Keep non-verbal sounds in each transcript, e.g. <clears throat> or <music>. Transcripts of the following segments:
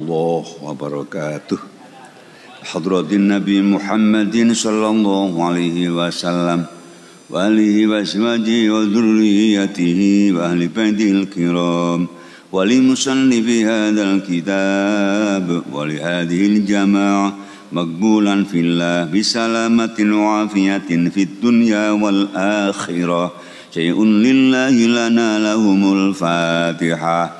الله وبركاته حضرة النبي محمد صلى الله عليه وسلم وآله وأزواجه وذريته وأهل بيته الكرام ولمصنف هذا الكتاب ولهذه الجماعة مقبولا في الله بسلامة وعافية في الدنيا والآخرة شيء لله لنا لهم الفاتحة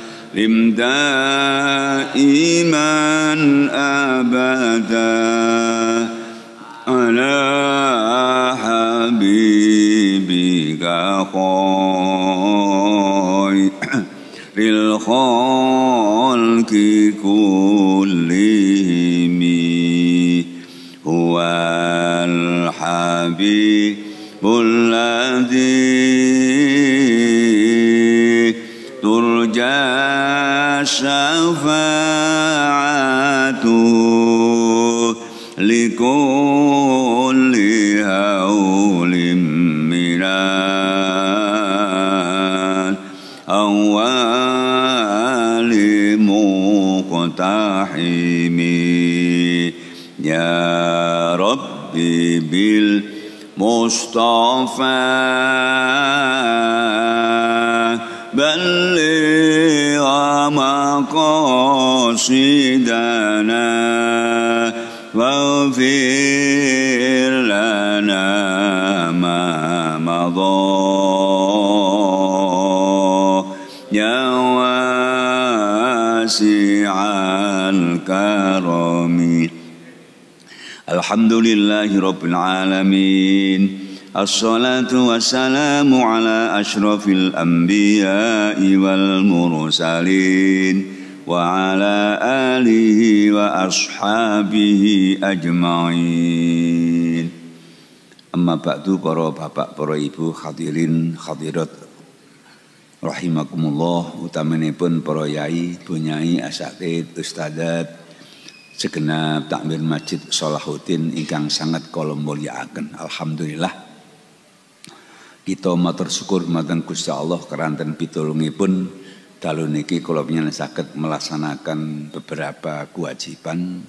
دائما أبدا على حبيبك خير الخلق كلهم هو الحبيب الذي شفاعته لكل هول من أوال مقتحم يا ربي بالمصطفى بلغ مقاصدنا واغفر لنا ما مضى يا واسع الكرم الحمد لله رب العالمين الصلاة والسلام على أشرف الأنبياء والمرسلين وعلى آله وأصحابه أجمعين Amma ba'du para bapak, para ibu, khadirin, khadirat Rahimakumullah, pun para yai, bunyai, asatid, ustadat Segenap takmir masjid Salahuddin ingkang sangat kala akan. Alhamdulillah kita matur syukur matan Gusti Allah keranten pun dalu niki kula panjenengan sakit melaksanakan beberapa kewajiban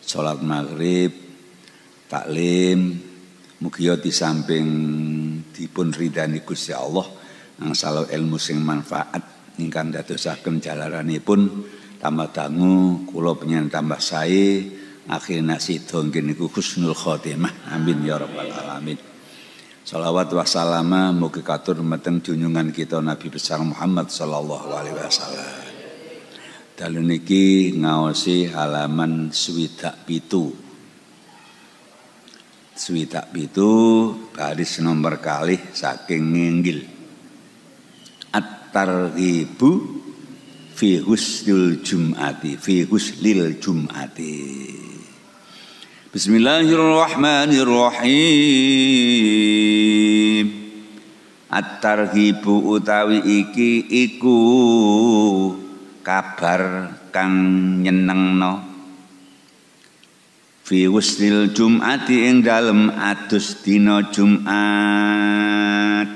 sholat maghrib, taklim, mugi di samping dipun ridani Gusti Allah salah ilmu sing manfaat ingkang dadosaken pun tambah dangu kula panjenengan tambah sae akhir nasi niku husnul khotimah amin ya rabbal alamin Salawat wa salama mugi katur meteng junjungan kita Nabi besar Muhammad sallallahu alaihi wasallam. Dalu niki ngaosi halaman swidak pitu. Swidak pitu baris nomor kalih saking nginggil. At-targhibu fi husnil jum'ati fi huslil jum'ati. Bismillahirrahmanirrahim. At-targhibu utawi iki iku kabar kang nyenengno. Fi husnil Jum'ati ing dalem adus dina Jum'at.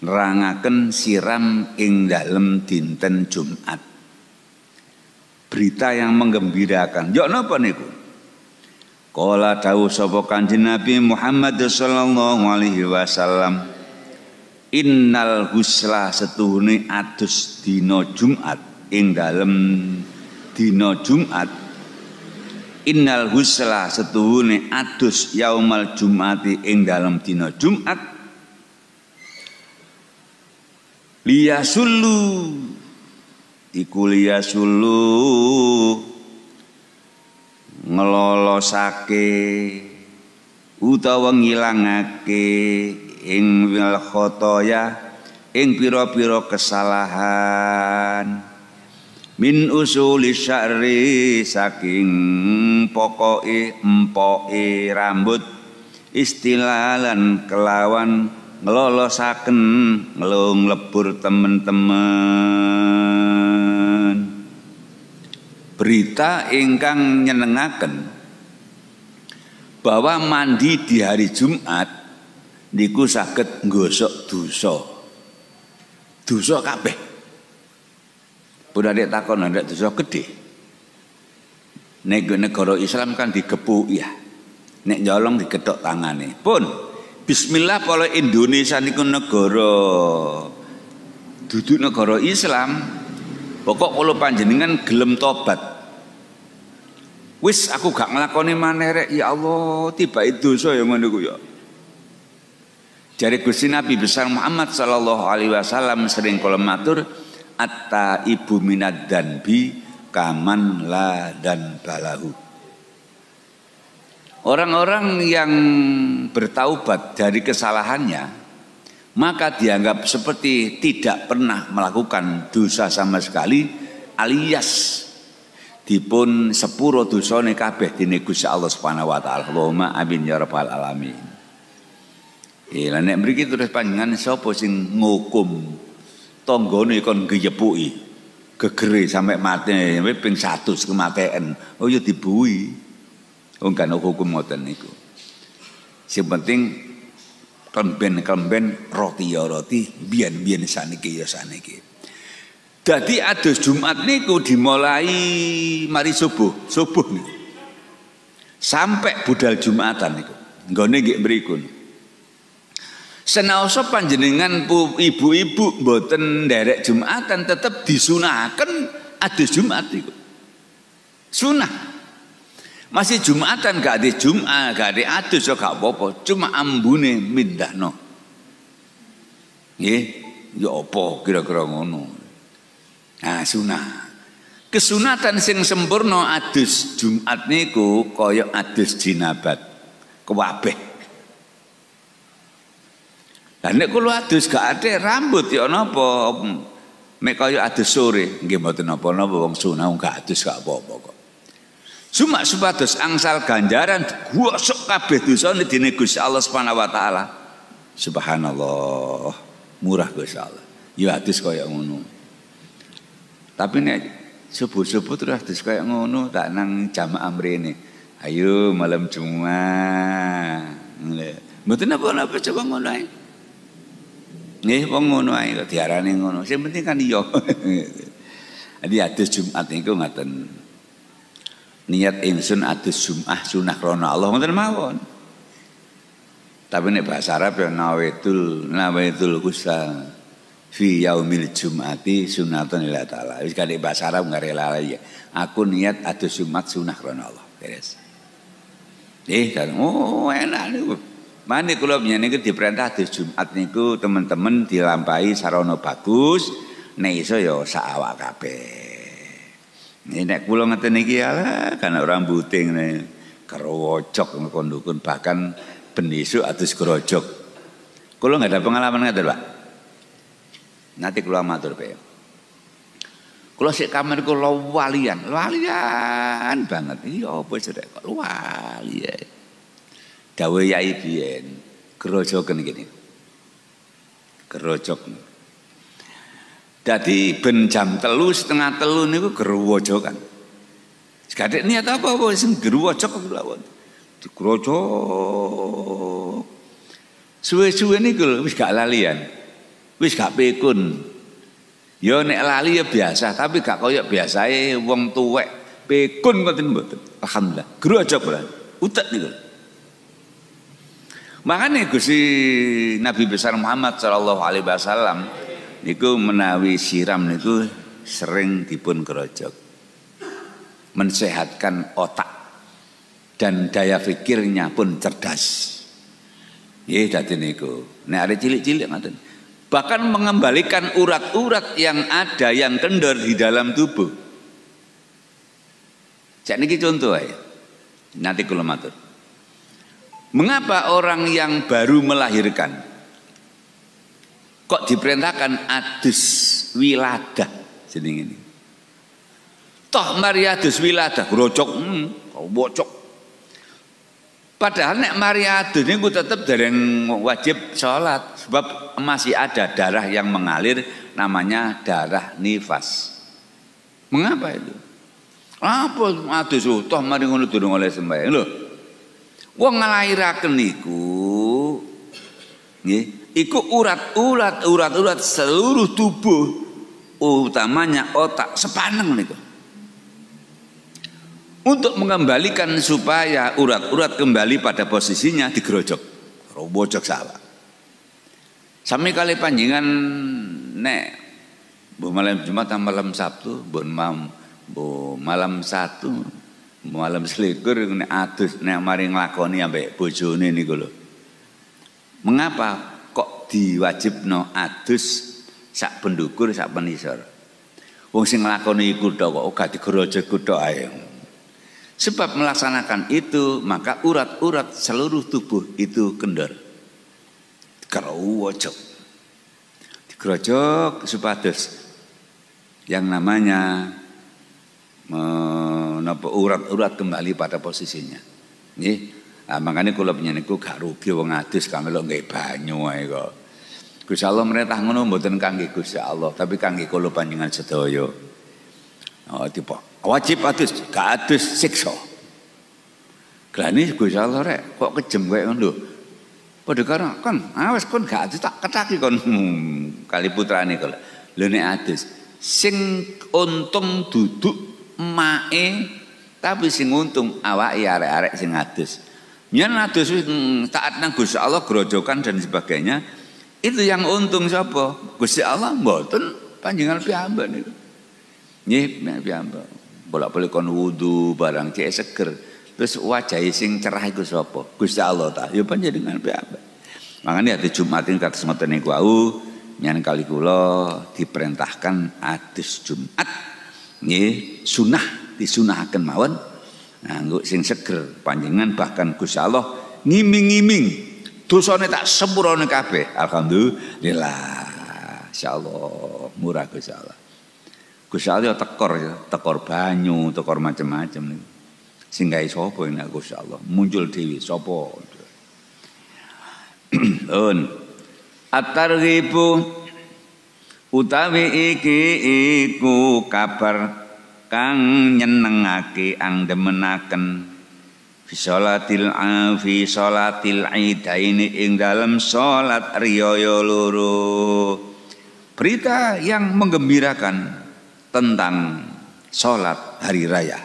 Rangaken siram ing dalem dinten Jum'at. Berita yang menggembirakan. Yo napa niku? Kala tahu sopokan jenabi Nabi Muhammad sallallahu alaihi wasallam. Innal husla setuhune adus dina Jumat ing dalem dina Jumat Innal husla setuhune adus yaumal Jumati ing dalem dina Jumat Liyasullu iku liyasullu ngelolosake utawa ngilangake ing wil khotoya ing pira-pira kesalahan min usuli syari saking pokoke empoke rambut istilalan kelawan ngelolosaken ngelung lebur temen-temen berita ingkang nyenengaken bahwa mandi di hari Jumat niku saged nggosok dosa. Dosa kabeh. Punane takon nek dosa gedhe. Nek negara Islam kan digepuk ya. Nek nyolong digetok tangane. Pun bismillah pola Indonesia niku negara duduk negara Islam pokok kalau panjenengan gelem tobat Wis aku gak ngelakoni manerek ya Allah, tiba itu so yang menunggu ya. Jari Gusti Nabi besar Muhammad sallallahu alaihi wasallam sering kula matur atta ibu minat dan kaman la dan balahu. Orang-orang yang bertaubat dari kesalahannya maka dianggap seperti tidak pernah melakukan dosa sama sekali alias dipun sepuro dosa kabeh dening Gusti Allah Subhanahu wa taala. Allahumma amin ya rabbal alamin. Iya, lah nek mriki terus panjenengan sapa sing ngukum tanggane kon geyepuki, gegere sampe mati, sampe ping 100 kematian. Oh ya dibui, Wong oh, kan hukum ngoten niku. Sing penting kemben-kemben roti ya roti, biyen-biyen saniki ya saniki. Jadi adus Jumat niku dimulai mari subuh, subuh niku. Sampai budal Jumatan niku. Nggone nggih berikut. Senaoso panjenengan ibu-ibu boten derek Jumatan tetap disunahkan ada Jumat itu. Sunah. Masih Jumatan gak ada Jumat, gak ada adus so ya gak apa-apa, cuma ambune no Nggih, ya apa kira-kira ngono. Nah, sunah. Kesunatan sing sempurna adus Jumat niku koyok adus jinabat. Kewabeh lah nek kula adus gak ate rambut ya napa? Mek kaya adus sore nggih mboten napa-napa wong sunah gak adus gak apa-apa kok. Cuma supados angsal ganjaran gosok kabeh ne dene Gusti Allah Subhanahu wa taala. Subhanallah. Murah Gusti Allah. Ya adus kaya ngono. Tapi nek subuh-subuh terus adus kaya ngono tak nang jamaah mrene. Ayo malam Jumat. Mboten napa-napa coba ngono ae nih wong ngono ae kok diarani ngono. Sing penting kan iya. <laughs> Jadi adus Jumat niku ngaten. Niat insun adus Jumat sunah krana Allah ngoten mawon. Tapi nek bahasa Arab ya nawaitul nawaitul kusa fi yaumil jumati sunatun ila taala. Wis kadek bahasa Arab enggak rela ya. Aku niat adus Jumat sunah krana Allah. Beres. Nih, kan. oh enak nih. Mane kula niku diperintah di Jumat niku teman-teman dilampahi Sarono bagus nek iso ya sak awak kabeh. Nek kula ngeten iki ala karena orang buting nih kerocok kondukun bahkan pendisu atus kerocok. Kula nggak ada pengalaman ngaten, Pak. Nanti kula matur pe. Kula sik kamar kula walian, walian banget. Iya apa sih kok walian. Dawe yai bien kerocokan gini. kerocok. jadi ben jam telu setengah telu niku gerwojokan. Sekadek niat apa apa sing gerwojok aku lawan. kerocok. Suwe-suwe niku wis gak lalian. Wis gak pikun. Yo ya nek lali ya biasa, tapi gak koyok biasa. wong tuwek. pekun ngoten mboten. Alhamdulillah. Gerwojok berarti. Utek niku. Makanya Gusti Nabi besar Muhammad Shallallahu alaihi wasallam niku menawi siram niku sering dipun gerojok. Mensehatkan otak dan daya pikirnya pun cerdas. Iya dadi niku. Nek ada cilik-cilik ngoten. Bahkan mengembalikan urat-urat yang ada yang kendor di dalam tubuh. Cek niki contoh ya, Nanti kula matur. Mengapa orang yang baru melahirkan kok diperintahkan adus wilada sedingin ini? Toh Maria adus wilada grocok hmm, kau bocok. Padahal nek Maria adus gue tetap dari yang wajib sholat sebab masih ada darah yang mengalir namanya darah nifas. Mengapa itu? Apa adus oh, toh mari ngono durung oleh sembahyang loh. Wong nglairaken niku nggih, iku urat-urat urat-urat seluruh tubuh utamanya otak sepaneng niku. Untuk mengembalikan supaya urat-urat kembali pada posisinya digerojok. Robojok sama. Sami kali panjingan nek Bu malam Jumat malam Sabtu, bu malam, bu malam satu malam selikur nek adus nek mari nglakoni ambek bojone niku lho. Mengapa kok diwajibno adus sak pendukur sak penisor? Wong sing nglakoni iku tok kok oh, gak digorojo kutok ae. Sebab melaksanakan itu maka urat-urat seluruh tubuh itu kendor. Kerowojok. Digerojok supados yang namanya urat-urat kembali pada posisinya. Nih, Ah makanya kula niku gak rugi wong adus kamelok nggih banyu ae kok. Gusti Allah merintah ngono mboten kangge Gusti Allah, tapi kangge kula panjenengan sedaya. Oh, tipe wajib adus, gak adus siksa. Glane Gusti Allah rek kok kejem kaya ngono lho. Padha karo kon, awas ah, kon gak adus tak ketaki kon hmm, kali putrane kok. Lho nek adus sing untung duduk mae tapi sing untung awak ya arek-arek sing adus. Nyen adus hmm, taat nang Gusti Allah grojokan dan sebagainya. Itu yang untung siapa? Gusti Allah mboten panjenengan piyambak niku. Nggih piamba Bolak-balik kon wudu barang cek seger. Terus wajah sing cerah iku sapa? Gusti Allah ta. Ya dengan piamba Makanya di Jumat ini kata semata niku nyan kali kula diperintahkan adus Jumat nggih sunah disunahkan mawon nganggo sing seger panjenengan bahkan Gusti Allah ngiming-ngiming dosane tak sempurna kabeh alhamdulillah insyaallah murah Gusti Allah Gusti Allah ya tekor ya tekor banyu tekor macam-macam niku sing gawe sapa nek Allah muncul dewi sapa <clears throat> un atar targhibu utawi iki iku kabar kang nyenengake ang demenaken fi salatil afi salatil idaini ing dalam salat riyoyo luru berita yang menggembirakan tentang salat hari raya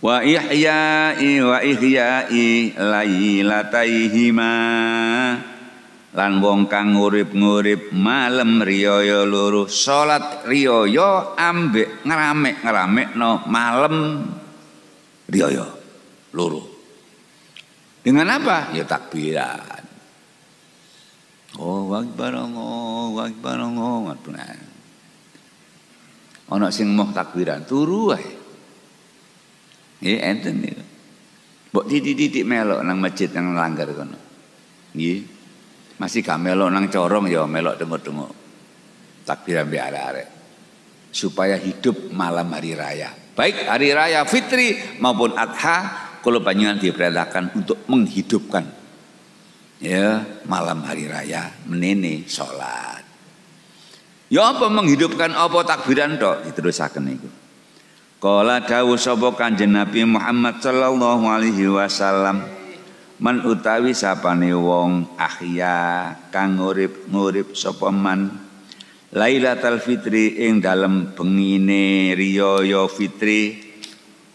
wa ihya'i wa ihya'i lailatayhima lan wong kang ngurip-ngurip malam riyoyo luru, salat riyoyo ambek ngeramek ngeramek, no malam riyoyo luruh dengan apa ya takbiran oh akbar wakbar akbar Allah Onak sing moh takbiran turu ae nggih enten niku mbok titik-titik melok nang masjid nang langgar kono nggih masih gak melok nang corong ya melok demuk-demuk. takbiran ambek are arek Supaya hidup malam hari raya. Baik hari raya Fitri maupun Adha kalau banyak diperintahkan untuk menghidupkan ya malam hari raya menene sholat. Ya apa menghidupkan apa takbiran dok diterusakan itu Kala dawuh sapa Kanjeng Nabi Muhammad sallallahu alaihi wasallam man utawi sapane wong ahya kang ngurip-ngurip sapa man Lailatul Fitri ing dalem bengine riyaya fitri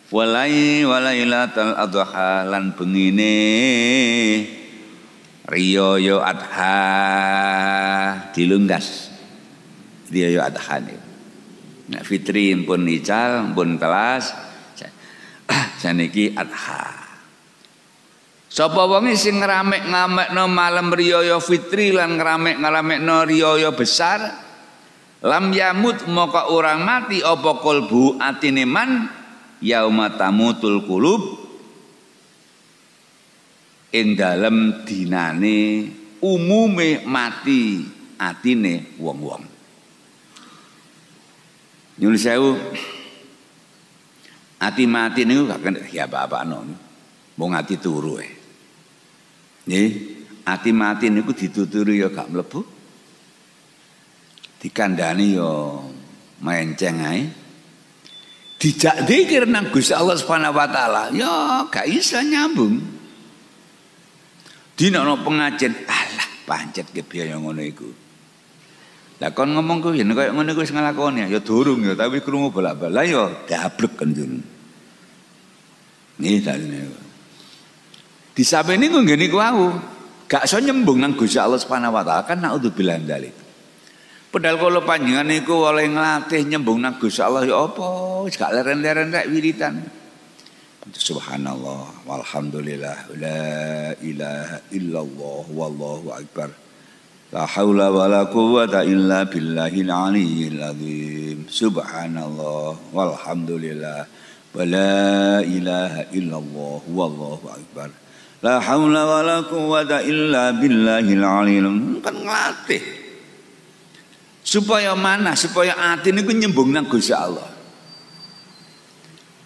walai walailatul adha lan bengine riyaya adha dilunggas riyaya adha ne nah fitri pun ical pun telas <clears throat> saniki adha Sapa wong sing ngamek ngamekno malam riyoyo fitri lan ngeramek no riyoyo besar lam yamut moka orang mati apa kolbu atine man yauma tamutul qulub ing dalem dinane umume mati atine wong-wong. Nyul sewu ati mati niku gak kena diapa ya non. Mau ngati turu Eh nih, ati-mati niku dituturi ya gak mlebu. Dikandani ya menceng ae. Dijak zikir nang Gusti Allah Subhanahu wa taala, ya gak iso nyambung. Dina ana pengajian, Allah pancet ki biaya ngono iku. Lah kon ngomong ku yen koyo ngono iku wis nglakoni ya durung ya tapi krungu bolak-balik ya dablek kendun. nih dalene. Di Disampeni ini gini ku aku. Gak so nyembung nang gus Allah Subhanahu wa taala kan bilang pedal Padahal kalau panjangan niku oleh ngelatih nyembung nang gus Allah ya apa? Gak leren-leren rek wiritan. Subhanallah walhamdulillah la ilaha illallah wallahu akbar. La haula wa la quwwata illa billahil aliyyil azim. Subhanallah walhamdulillah wa la ilaha illallah wallahu akbar. La haula wala quwwata illa billahil alim. Kan ngelatih. Supaya mana? Supaya hati ini ku nyembung nang Gusti Allah.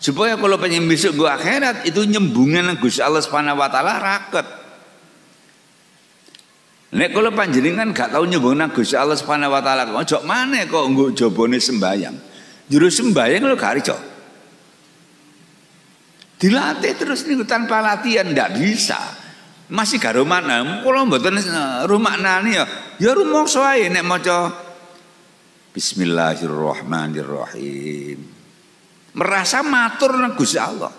Supaya kalau pengen besok gua akhirat itu nyembungan nang Gusti Allah Subhanahu wa taala raket. Nek kalau panjenengan gak tau nyembung nang Gusti Allah Subhanahu wa taala, ojo maneh kok nggo jabone sembayang. jurus sembayang lo gak iso. Dilatih terus nih tanpa latihan ndak bisa. Masih gak rumakna, kula mboten eh, rumaknani ya. Ya rumangsa ae nek maca Bismillahirrahmanirrahim. Merasa matur nang Gusti Allah.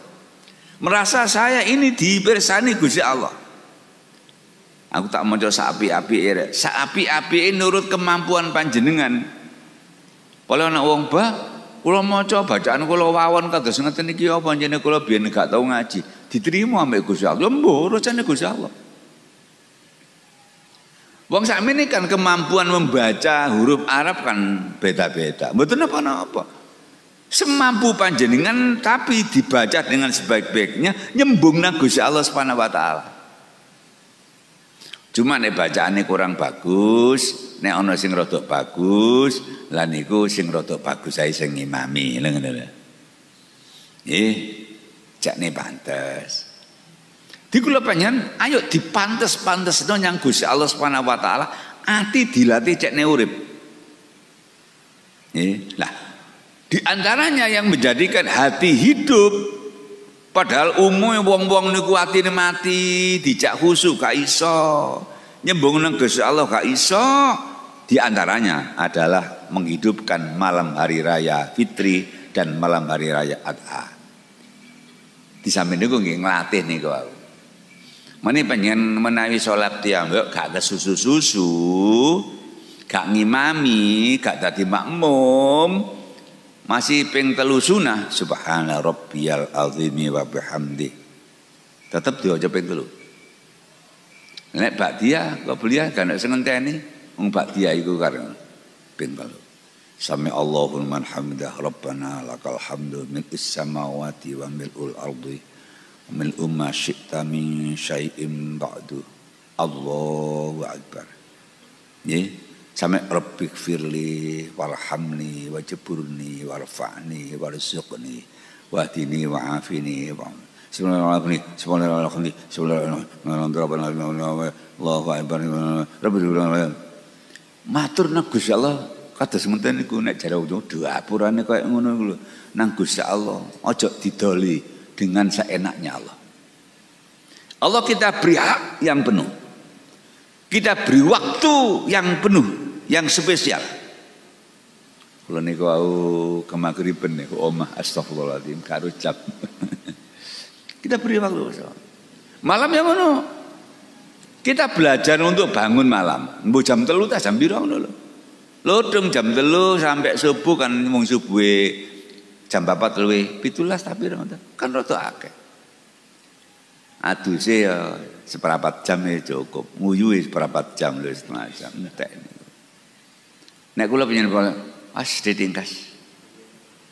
Merasa saya ini dipersani Gusti Allah. Aku tak maca sapi-api ere. Sapi-api e nurut kemampuan panjenengan. Kalau anak wong Kula maca bacaan kula wawon kados ngeten iki apa njene kula biyen gak tau ngaji. Diterima ambek Gusti Allah. Lho rojane Gusti Allah. Wong sakmene kan kemampuan membaca huruf Arab kan beda-beda. Mboten apa-apa. Semampu panjenengan tapi dibaca dengan sebaik-baiknya nyembung Gusti Allah Subhanahu wa taala. Cuma nek bacaane kurang bagus, nek ana sing rada bagus, lan niku sing rotok bagus saya sing ngimami, ngono lho. Nggih, jakne pantes. Di kula panjen, ayo dipantes-pantesno yang Gusti Allah Subhanahu wa taala, ati dilatih cekne urip. Eh, lah di antaranya yang menjadikan hati hidup Padahal umum wong-wong niku atine mati, dijak khusyuk gak iso. Nyembung nang Gusti Allah gak iso. Di antaranya adalah menghidupkan malam hari raya Fitri dan malam hari raya Adha. Di samping niku nggih nglatih niku aku. Mene pengen menawi salat tiang gak kesusu-susu, gak ngimami, gak dadi makmum, masih ping telu sunah subhana rabbiyal azimi wa bihamdi. Tetep diaja ping telu. Nek bak dia kok belia ya? seneng teni wong bak dia iku karena ping telu. Sami Allahul man hamdah Rabbana lakal hamdu min samawati wa ul ardi wa mil umma syi'ta min syai'in ba'du Allahu akbar. Nggih sampai Rabbi firli warhamni wajiburni warfa'ni warzuqni wahdini wa'afini Bismillahirrahmanirrahim. Bismillahirrahmanirrahim. Bismillahirrahmanirrahim. Matur nang Gusti Allah kados menten niku nek jare wong dapurane kaya ngono lho. Nang Gusti Allah aja didoli dengan seenaknya Allah. Allah kita beri hak yang penuh. Kita beri waktu yang penuh yang spesial. Kalau niku aku kemagriben niku omah astagfirullahaladzim karo <laughs> kita beri waktu. Malam yang mana? Kita belajar untuk bangun malam. Bu jam telu tak jam biru dulu. Lodong jam telu sampai subuh kan mung subuh jam papat luwe eh, pitulas tapi kan roto akeh. Aduh sih ya, seperempat jam ya cukup. Nguyu seperempat jam lu setengah jam. Nek kula panjenengan as ditingkas.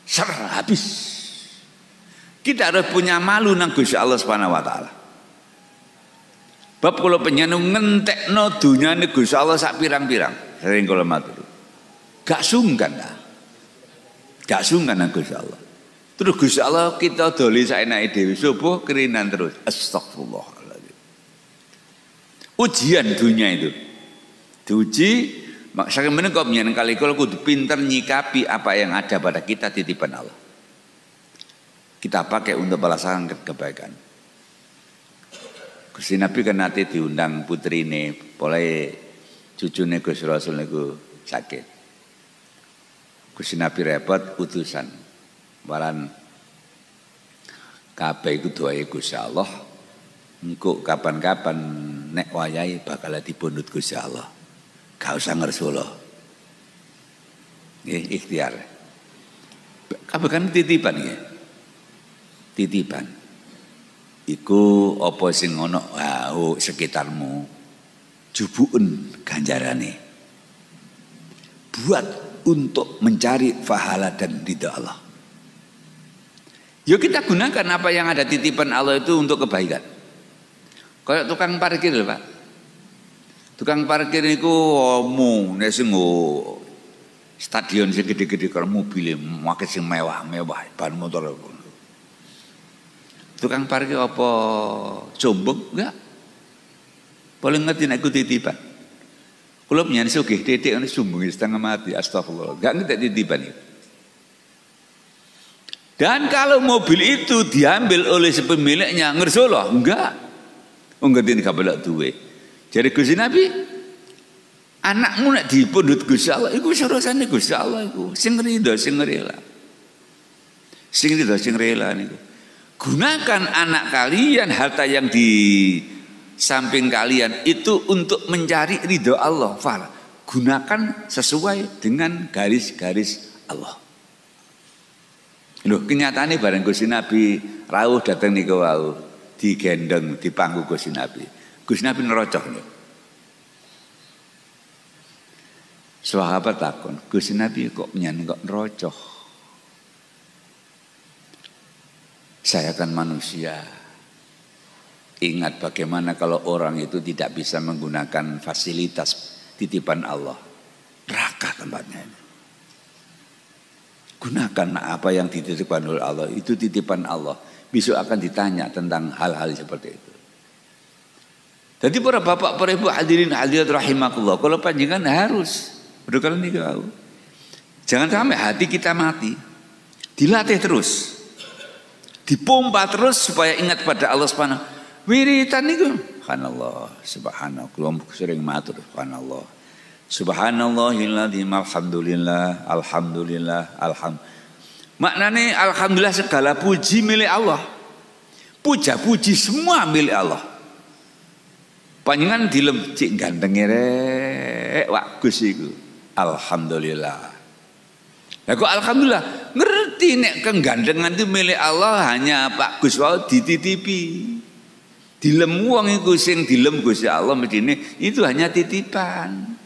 Ser habis. Kita harus punya malu nang Gusti Allah Subhanahu wa taala. Bab kula panjenengan ngentekno dunyane Gusti Allah sak pirang-pirang. Sering kula matur. Gak sungkan ta. Gak sungkan nang Gusti Allah. Terus Gusti Allah kita doli saenake dhewe subuh kerinan terus. Astagfirullah. Ujian dunia itu. Diuji Saking menika panjenengan kali kalau kudu pinter nyikapi apa yang ada pada kita titipan Allah. Kita pakai untuk balasan kebaikan. Gusti Nabi kan nanti diundang putri ini, boleh cucune Gusti Rasul niku sakit. Gusti Nabi repot utusan. balan kabeh iku doae Gusti Allah. Engko kapan-kapan nek wayai bakal dipundhut Gusti Allah gak usah Rasulullah. ini ikhtiar. apa kan titipan ya, Titipan. Iku apa sing ana wow, sekitarmu jubuun ganjarane. Buat untuk mencari fahala dan ridha Allah. Yuk ya kita gunakan apa yang ada titipan Allah itu untuk kebaikan. Kayak tukang parkir Pak. Tukang parkir niku omu oh, nek sing stadion sing gede-gede karo mobil market sing mewah-mewah ban motor. Tukang parkir apa jombok enggak? Paling ngerti nek ku titipan. Kulo nyanyi sugih titik ini sumbung setengah mati astagfirullah. Enggak ngerti titipan itu. Dan kalau mobil itu diambil oleh sepemiliknya, ngerti loh, enggak. Enggak ini kabelak duit. Jadi Gusti Nabi, anakmu nak dipundut Gusti Allah, iku wis urusane Gusti Allah iku. Sing ridho, sing rela. Sing ridho, sing rela niku. Gunakan anak kalian, harta yang di samping kalian itu untuk mencari ridho Allah. Far, gunakan sesuai dengan garis-garis Allah. Loh, kenyataannya barang Gusti Nabi rawuh datang ke wau di panggung Gusti Nabi. Gus Nabi nerocok. Sahabat takon, Gus Nabi kok nyan kok nerocok. Saya kan manusia. Ingat bagaimana kalau orang itu tidak bisa menggunakan fasilitas titipan Allah. Raka tempatnya ini. Gunakan apa yang dititipkan oleh Allah. Itu titipan Allah. Besok akan ditanya tentang hal-hal seperti itu. Jadi para bapak, para ibu hadirin hadirat rahimakumullah. Kalau panjangan harus berdoa kau. Jangan sampai hati kita mati. Dilatih terus. Dipompa terus supaya ingat pada Allah Subhanahu Wiritan itu subhanallah, subhanallah. Kelompok sering matur subhanallah. Subhanallahiladzim alhamdulillah alhamdulillah alhamdulillah. Maknanya alhamdulillah segala puji milik Allah. Puja-puji semua milik Allah. Panjenengan dilem cik ganteng rek wak Gus iku. Alhamdulillah. Lah kok alhamdulillah ngerti nek kegandengan itu milik Allah hanya Pak Gus wau dititipi. Dilem wong iku sing dilem Gusti Allah medine itu hanya titipan.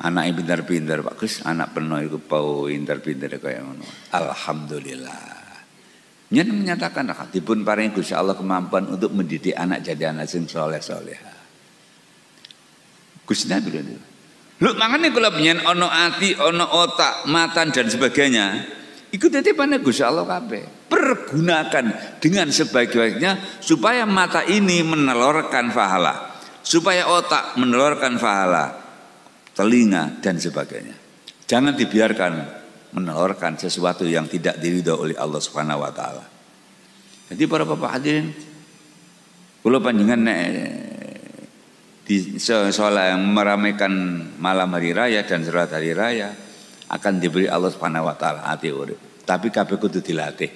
Anak pintar-pintar Pak Gus, anak penuh itu pau pintar-pintar kaya ngono. Alhamdulillah. Dia menyatakan nah, dipun paring Gusti Allah kemampuan untuk mendidik anak jadi anak sing soleh soleha. Gusti Nabi Lu mangane kula punya ono ati, ono otak, matan dan sebagainya. Ikut pada Gusti Allah kabeh. Pergunakan dengan sebaik-baiknya supaya mata ini menelorkan pahala, supaya otak menelorkan pahala, telinga dan sebagainya. Jangan dibiarkan menelurkan sesuatu yang tidak diridho oleh Allah Subhanahu wa taala. Jadi para bapak hadirin, kula panjenengan nek di sholat yang meramaikan malam hari raya dan sholat hari raya akan diberi Allah Subhanahu wa taala ati urip. Tapi kabeh kudu dilatih.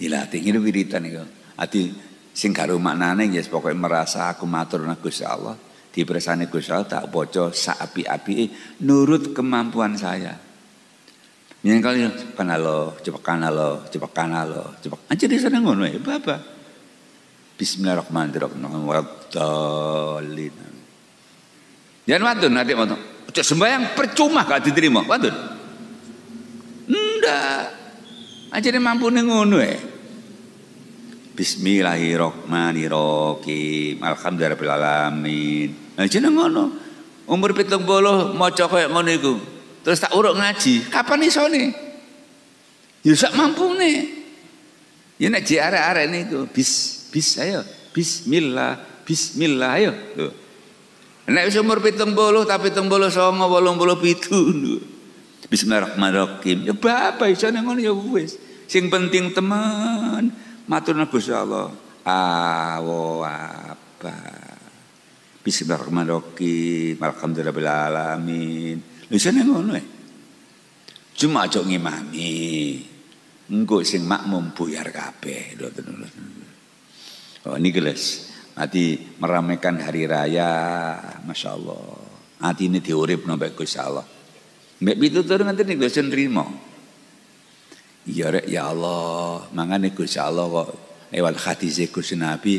Dilatih ngene wiritan iku. Ati sing karo maknane ya yes, pokoke merasa aku matur nang Gusti Allah, dipersani Gusti Allah tak bocor sak api nurut kemampuan saya. Yang kali ya, kanalo, lo, kanalo, cepat kanalo, coba Anjir di sana ngono ya, bapa. Bismillahirrahmanirrahim. Wadhalin. Jangan wadun nanti wadun. Cuk sembahyang percuma gak diterima, wadun. aja Anjir mampu ngono ya. Bismillahirrahmanirrahim. Alhamdulillahirrahmanirrahim. aja Anjir ngono. Umur boloh mau koyo ngono ikut. Terus tak uruk ngaji. Kapan iso nih? Ya sak mampu nih. Ya jare arek ini tu. bis bis ayo bismillah bismillah ayo. Tuh. Nek wis umur 70 tapi 79 87. Bismillahirrahmanirrahim. Ya bapak iso nang ngono ya wis. Sing penting teman matur Gusti Allah. Awo apa. Bismillahirrahmanirrahim. Alhamdulillahirabbil alamin. Isane ngono ya. Cuma aja ngimami. engkau sing makmum buyar kabeh. Oh ini gelas. Nanti meramaikan hari raya, masya Allah. Nanti ini diurip nabi Gusti Allah. Mbak itu turun nanti nih Gusti nerima. Iya rek ya Allah, nih Gusti Allah kok lewat hadis Gusti Nabi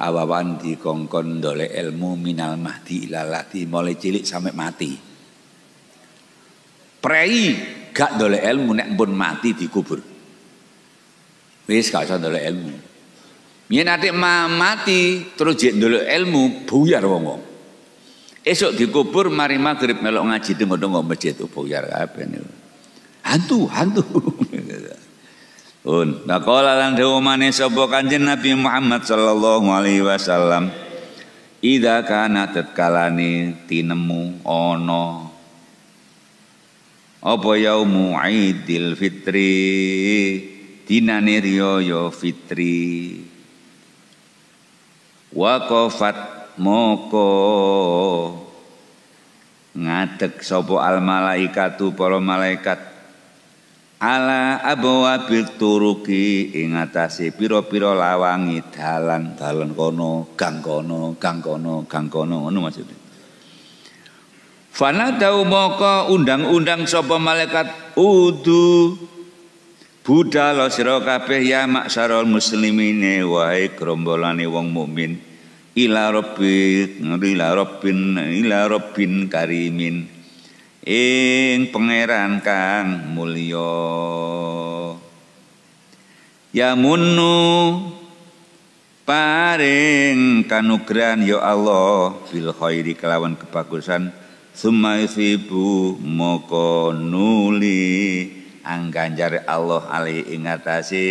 awawan dikongkon dole ilmu minal mahdi ilalati mulai cilik sampai mati. Prei gak dolek ilmu nek pun mati dikubur. Wis gak usah dolek ilmu. Yen atik ma mati terus jek dolek ilmu buyar wong-wong. Esok dikubur mari maghrib melok ngaji dengo ngomong masjid itu oh, buyar kabeh niku. Hantu, hantu. <laughs> Un, takola lan deumane sapa Kanjeng Nabi Muhammad sallallahu alaihi wasallam. Ida kana tetkalane tinemu ono? apa yaumu idil fitri dinane riya fitri waqafat moko ngadeg sapa al malaikatu para malaikat ala abwa turuki ing atase pira-pira lawangi dalan dalan kono gang kono gang kono gang kono ngono maksudnya Fana tahu moko undang-undang sopo malaikat udu budal sira kabeh ya sarol muslimine wahai gerombolane wong mukmin ila robin ila robin ila robin karimin ing pangeran kang mulio ya munu paring kanugrahan ya Allah bil khairi kelawan kebagusan Semai yusibu moko nuli angganjar Allah ali ingatasi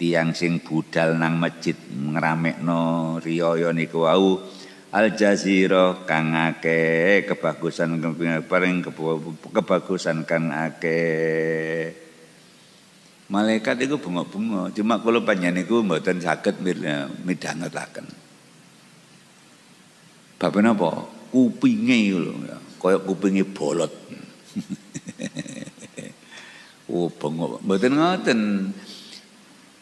tiang sing budal nang masjid ngramekno no niku wau al jazira kang akeh kebagusan paring kebagusan kang malaikat itu bunga-bunga cuma kalau panjang niku mboten saged midhangetaken Bapak napa? kupinge lho kaya kupinge bolot. <laughs> oh, bengok. Mboten ngoten.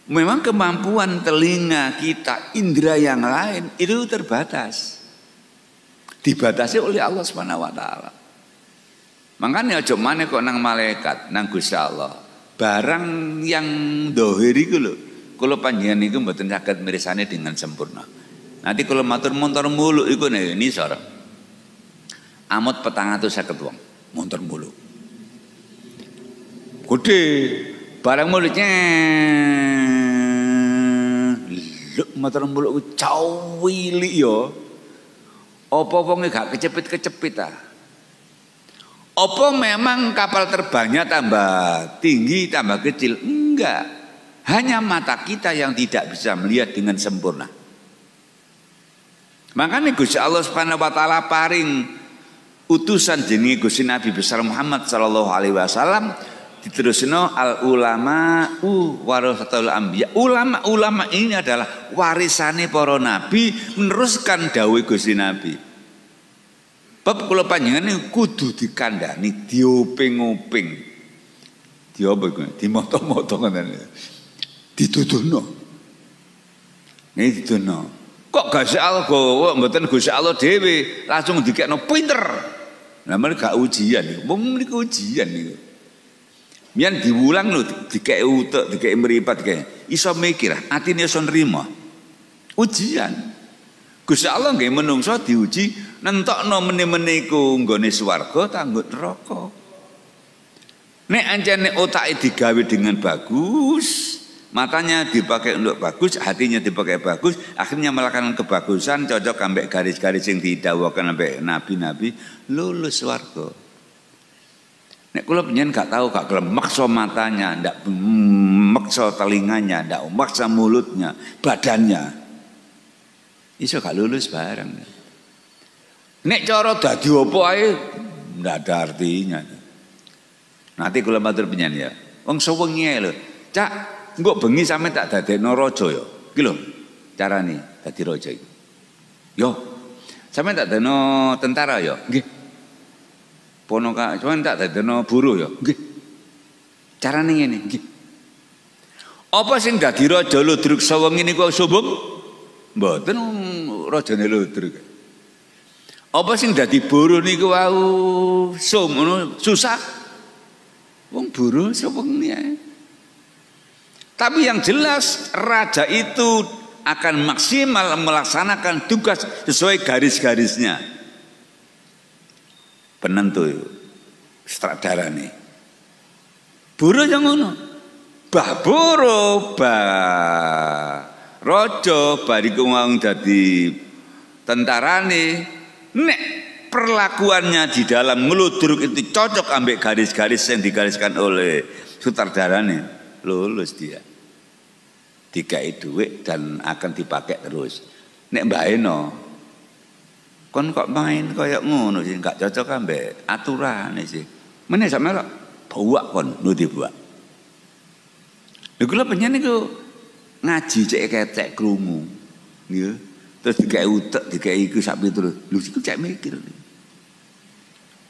Memang kemampuan telinga kita, indera yang lain itu terbatas. Dibatasi oleh Allah Subhanahu wa taala. Makanya aja maneh kok nang malaikat, nang Gusti Allah. Barang yang dohiri iku lho, kula panjenengan niku mboten saged mirsani dengan sempurna. Nanti kalau matur montor mulu iku nih, ini seorang amot petang atau saya ketuang montor mulu gede barang mulutnya luk motor mulut cawili yo opo wonge gak kecepit-kecepit ta opo memang kapal terbangnya tambah tinggi tambah kecil enggak hanya mata kita yang tidak bisa melihat dengan sempurna makanya Gusti Allah Subhanahu wa taala paring utusan jenenge Gusti Nabi besar Muhammad sallallahu alaihi wasallam diterusno al ulama u warasatul anbiya. Ulama-ulama ini adalah warisane para nabi meneruskan dawuh Gusti Nabi. Bab kula panjenengan kudu dikandani dioping-oping. Diopo iku Dimoto-moto ngene. ditutuno Ini dituduhno. Kok gak Allah kok mboten Gusti Allah dhewe langsung dikekno pinter. Namanya mereka ujian, mau menik ujian nih, Mian diulang lu, dikei utek, dikei meripat, dikei. Iso mikir, ah, atine iso nerima. Ujian. Gusti Allah nggih menungso diuji nentokno mene meni iku nggone swarga tanggut neraka. Nek ancene otake digawe dengan bagus, Matanya dipakai untuk bagus, hatinya dipakai bagus, akhirnya melakukan kebagusan, cocok sampai garis-garis yang didawakan sampai nabi-nabi, lulus warga. Nek kula penyen gak tahu gak gelem maksa matanya, ndak maksa telinganya, ndak maksa mulutnya, badannya. Iso gak lulus bareng. Nek cara dadi apa ae ndak ada artinya. Nanti kula matur penyen ya. Wong sewengi lho. Cak, Enggak bengi sampe tak dadekno raja yo. Ya? Iki lho carane dadi raja iki. Yo. Sampe tak dadekno tentara yo. Ya? Nggih. Ponoka cuman tak dadekno buruh yo. Ya? Nggih. Carane ngene, nggih. Apa sing dadi raja Ludruksa wengi niku sombong? Mboten um, nelo druk, Apa sing dadi buruh niku wau sum susah. Wong buruh sobong ae. Tapi yang jelas raja itu akan maksimal melaksanakan tugas sesuai garis-garisnya. Penentu stradara nih. Buruh yang ngono. Bah buruh, bah rojo di mau jadi tentara nih. Nek perlakuannya di dalam meluduruk itu cocok ambek garis-garis yang digariskan oleh sutradara nih. Lulus dia dikai duit dan akan dipakai terus. Nek mbaeno kon kok main koyok ngono sih gak cocok ambek aturan sih. Mana sama lo bawa kon lu dibuat. Lha kula penyen niku ngaji cek ketek krungu. Nggih. Ya. Terus dikai utek, dikai iku sak terus. Lho iku cek mikir.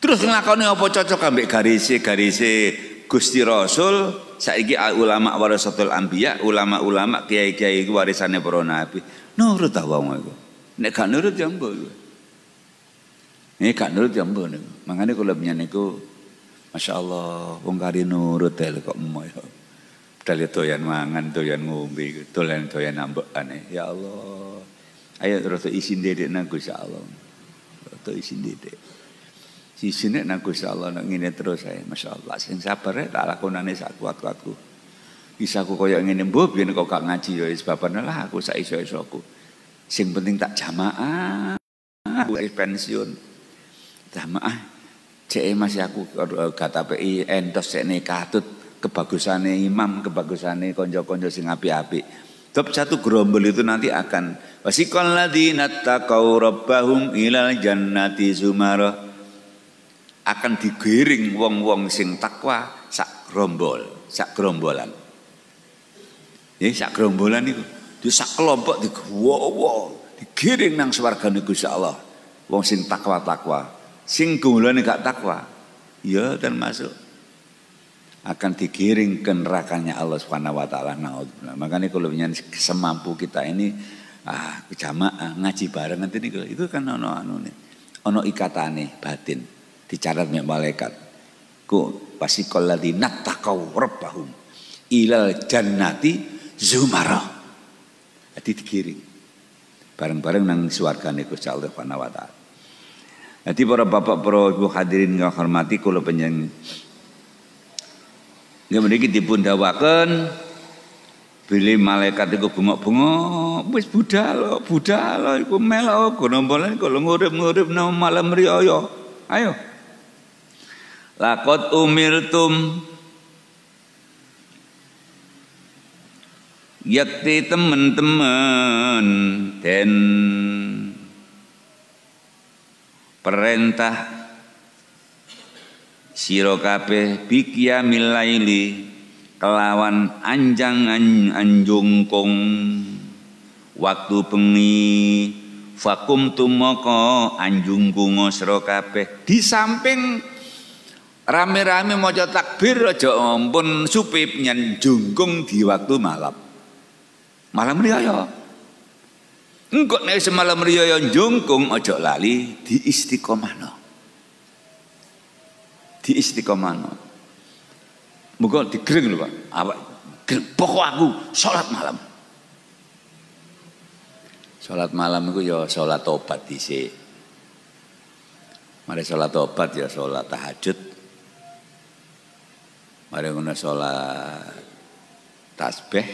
Terus nglakoni apa cocok ambek garise-garise Gusti Rasul saiki ulama warasatul anbiya, ulama-ulama kiai-kiai iku warisane para nabi. Nurut ta wong iku. Nek gak nurut ya mbo. Nek gak nurut ya mbo. Mangane kula niku masyaallah Allah, wong kari nurut ya kok ya. Dali ya doyan mangan, doyan ngombe, toyan doyan nambekan ya Allah. Ayo terus isin dedek nang Gusti Allah. Terus isin dedek sini nang Gusti Allah nang ngene terus ae, masyaallah. Sing sabar tak lakonane sak kuat-kuatku. aku koyo ngene mbuh biyen kok gak ngaji ya wis babane nah, lah aku sak iso-isoku. Sing penting tak jamaah. Aku pensiun. Jamaah cek masih aku kata PI entos cek katut kebagusane imam, kebagusane konco konjo sing api-api. Top satu gerombol itu nanti akan wasikol nata kau robahum ilal jannati sumaro akan digiring wong-wong sing takwa sak rombol, sak gerombolan Ya sak gerombolan itu, di sak kelompok di digowo, digiring nang swarga niku Allah. Wong sing takwa-takwa, sing gumulane gak takwa, ya dan masuk akan digiring ke nerakanya Allah Subhanahu wa taala. Nah, makanya kalau semampu kita ini ah jamaah ngaji bareng nanti itu kan ono anu ono ikatane batin dicatat oleh malaikat. Ku kalau di takau repahum ilal jannati zumara. Jadi dikirim Bareng-bareng nang suarga niku Allah Subhanahu wa Jadi para bapak para ibu hadirin yang hormati kula panjenengan. Nggih di bunda waken beli malaikat iku bunga bengok wis budal, oh, budal oh, iku melok, oh, gonombolan kula ngurip-ngurip nang malam yo Ayo. Lakot umirtum yakti teman-teman dan perintah Sirokabe bikya milaili kelawan anjang anjungkung waktu bengi fakum tumoko anjungkungo sirokabe di samping Rame-rame mau maca takbir aja ampun supip nyen jungkung di waktu malam. Malam riyaya. Engkau nih semalam riyaya jungkung ojo lali di no, Di no, mungkin di loh Pak. Awak pokok aku sholat malam. sholat malam itu ya sholat tobat si, Mari sholat tobat ya sholat tahajud mari ngono sholat tasbih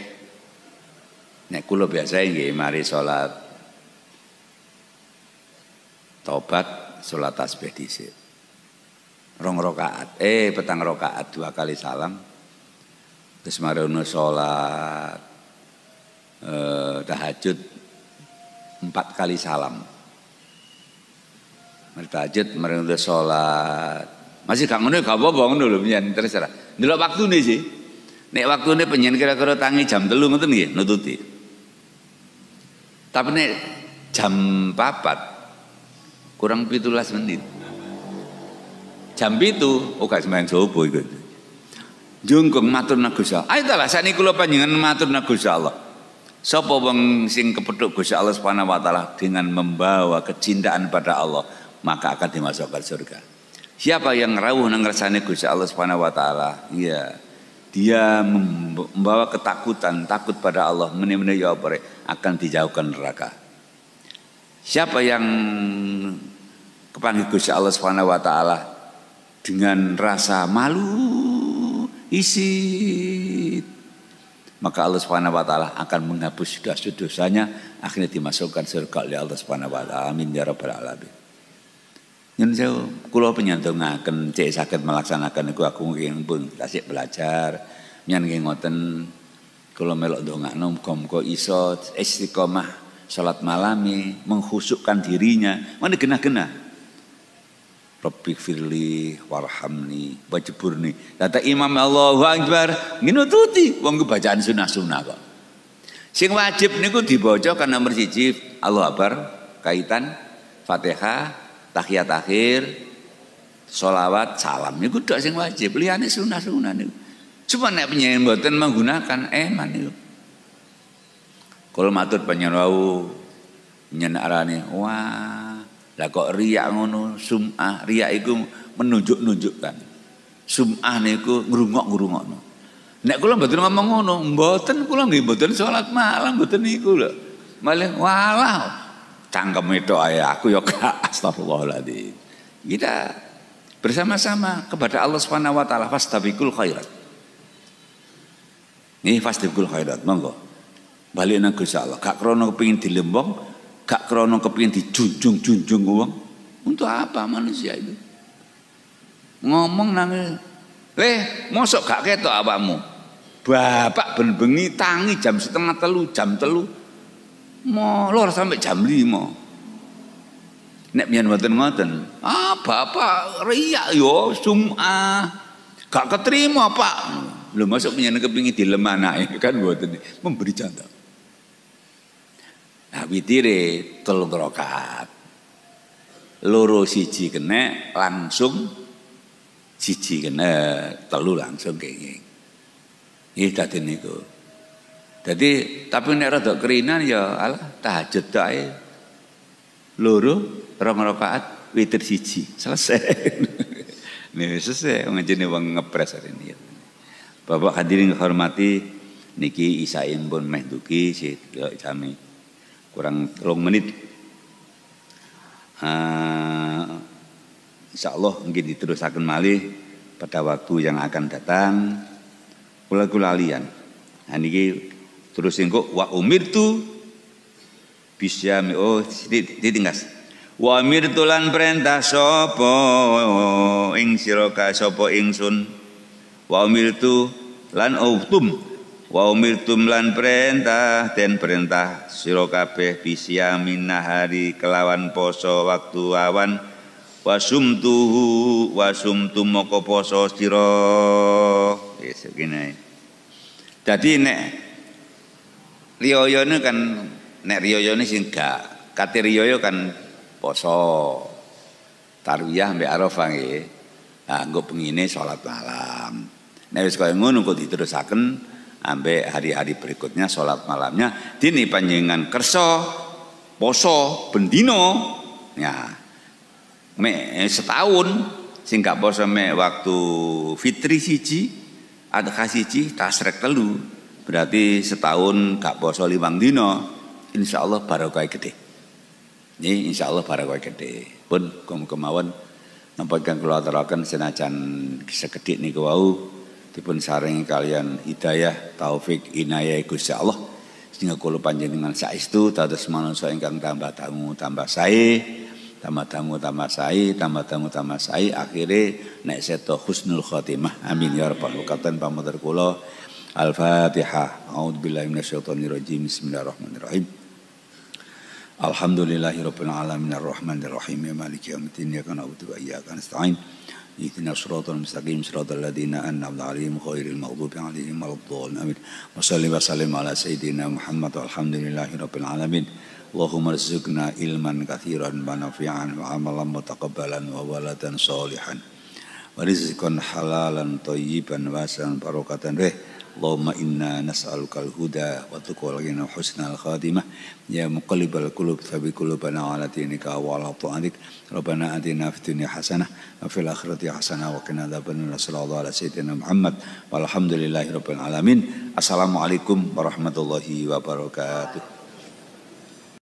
nek kula biasa nggih mari sholat tobat sholat tasbih dhisik rong rokaat eh petang rokaat dua kali salam terus mari ngono sholat eh, tahajud empat kali salam mari tahajud mari ngono sholat masih gak ngono ya, gak apa dulu, ngono lho terserah Delok nih sih. Nek nih penyen kira-kira tangi jam telu ngoten nggih nututi. Tapi nih jam papat kurang pitulas menit. Jam itu, oh gak main sobo itu. Jungkung matur Gusti Allah. Ayo ta saat ini kula panjangan matur Gusti Allah. Sopo wong sing kepeduk Gusti Allah Subhanahu dengan membawa kecintaan pada Allah, maka akan dimasukkan surga. Siapa yang rawuh nang kersane Gusti Allah Subhanahu wa taala? Iya. Dia membawa ketakutan, takut pada Allah, meni-meni ya akan dijauhkan neraka. Siapa yang kepanggil Gusti Allah Subhanahu wa taala dengan rasa malu isi maka Allah Subhanahu wa taala akan menghapus dosa-dosanya akhirnya dimasukkan surga oleh Allah Subhanahu wa taala amin ya rabbal alamin saya sewu, kula akan cek sakit melaksanakan iku aku kenging pun tasik belajar. Nyen nggih ngoten kula melok ndongakno muga-muga iso istiqomah salat malami, menghusukkan dirinya. Mana genah-genah. Rabbi firli warhamni wajiburni. Kata Imam Allahu Akbar, tuti wong bacaan sunah-sunah kok. Sing wajib niku dibaca kan nomor siji Allah Akbar, kaitan Fatihah, tahiyat akhir solawat salam Ini dak sing wajib liyane sunah-sunah niku cuma nek penyanyi buatan menggunakan eman itu. Kalau matur penyanyi wau penyanyi arane wah lah kok riak ngono sumah riak itu menunjuk-nunjukkan sumah niku ngrungok-ngrungokno nek kula mboten ngomong ngono mboten kula nggih mboten salat malam mboten niku lho malah walah cangkem itu ayah aku ya kak <laughs> astagfirullahaladzim kita bersama-sama kepada Allah Subhanahu wa taala fastabikul khairat nih fastabikul khairat monggo balik nang Gusti Allah gak krono di dilembong gak krono kepingin dijunjung-junjung uang untuk apa manusia itu ngomong nang leh mosok gak ketok abamu. bapak ben bengi tangi jam setengah telu jam telu molor sampai jam 5. Nek pian mboten ngoten. Ah, Bapak riak yo suma Gak keterima, apa? Lho masuk penyanyi kepingin dilem anake kan mboten memberi contoh. Nah, witire telung rakaat. Loro siji kena langsung siji kena telu langsung kenging. Iki dadene niku. Jadi tapi nek rada kerinan ya Allah tahajud ae. Loro rong rakaat witir siji. Selesai. <laughs> Nih selesai jene wong ngepres hari ini. Bapak hadirin hormati niki isain pun meh duki kami kurang telung menit. Uh, ah, insya Allah mungkin diterusakan malih pada waktu yang akan datang. Kula kulalian. Nah, niki Terus ingko wa umirtu bisyami oh ditinggas. Wa umirtu lan perintah sapa ing sira sopo sapa sun Wa umirtu lan utum wa umirtum lan perintah dan perintah sira kabeh bisyamin nahari kelawan poso waktu awan wasum tu moko poso sira. ya yes, kene. Jadi nek ini kan nek ini sih enggak Kati riyoyo kan poso. Tarwiyah sampai Arafah ya, Nah, gue pengine sholat malam. Nek wis kaya ngono kok diterusaken ambek hari-hari berikutnya sholat malamnya dini panjenengan kerso poso bendino ya me setahun sing poso me waktu fitri siji adha siji tasrek telu Berarti setahun gak poso limang dino, insya Allah barokah gede. Ini insya Allah barokah gede. Pun kum kemauan nampakkan keluar terakan senajan sekedik nih kewau dipun saring kalian hidayah taufik inayah Gusti Allah sehingga kula panjenengan saestu dados manungsa ingkang tambah tamu tambah saih tambah tamu tambah saih tambah tamu tambah sae akhirnya naik seto husnul khotimah amin ya rabbal alamin pamotor kula Al-Fatihah. A'udzu billahi nirojim rajim. Bismillahirrahmanirrahim. Alhamdulillahi rabbil alamin arrahmanir rahim ya maliki yaumiddin ya kana ubudu wa iyyaka nasta'in ihdina shiratal mustaqim shiratal ladzina an'amta 'alaihim ghairil maghdubi 'alaihim waladdallin amin wa salli ala sayyidina muhammad alhamdulillahi rabbil alamin Allahumma rizukna ilman kathiran wa nafi'an wa amalan mutakabbalan wa waladan salihan halalan tayyiban wa sallam barokatan rih Allahumma inna nas'alukal huda wa tuqwal ghina husnal khatimah ya muqallibal qulub tsabbit qulubana ala dinika wa ala ta'atik rabbana atina fid dunya hasanah wa fil akhirati hasanah wa qina adzabannar Rasulullah ala sayyidina Muhammad walhamdulillahi rabbil alamin assalamualaikum warahmatullahi wabarakatuh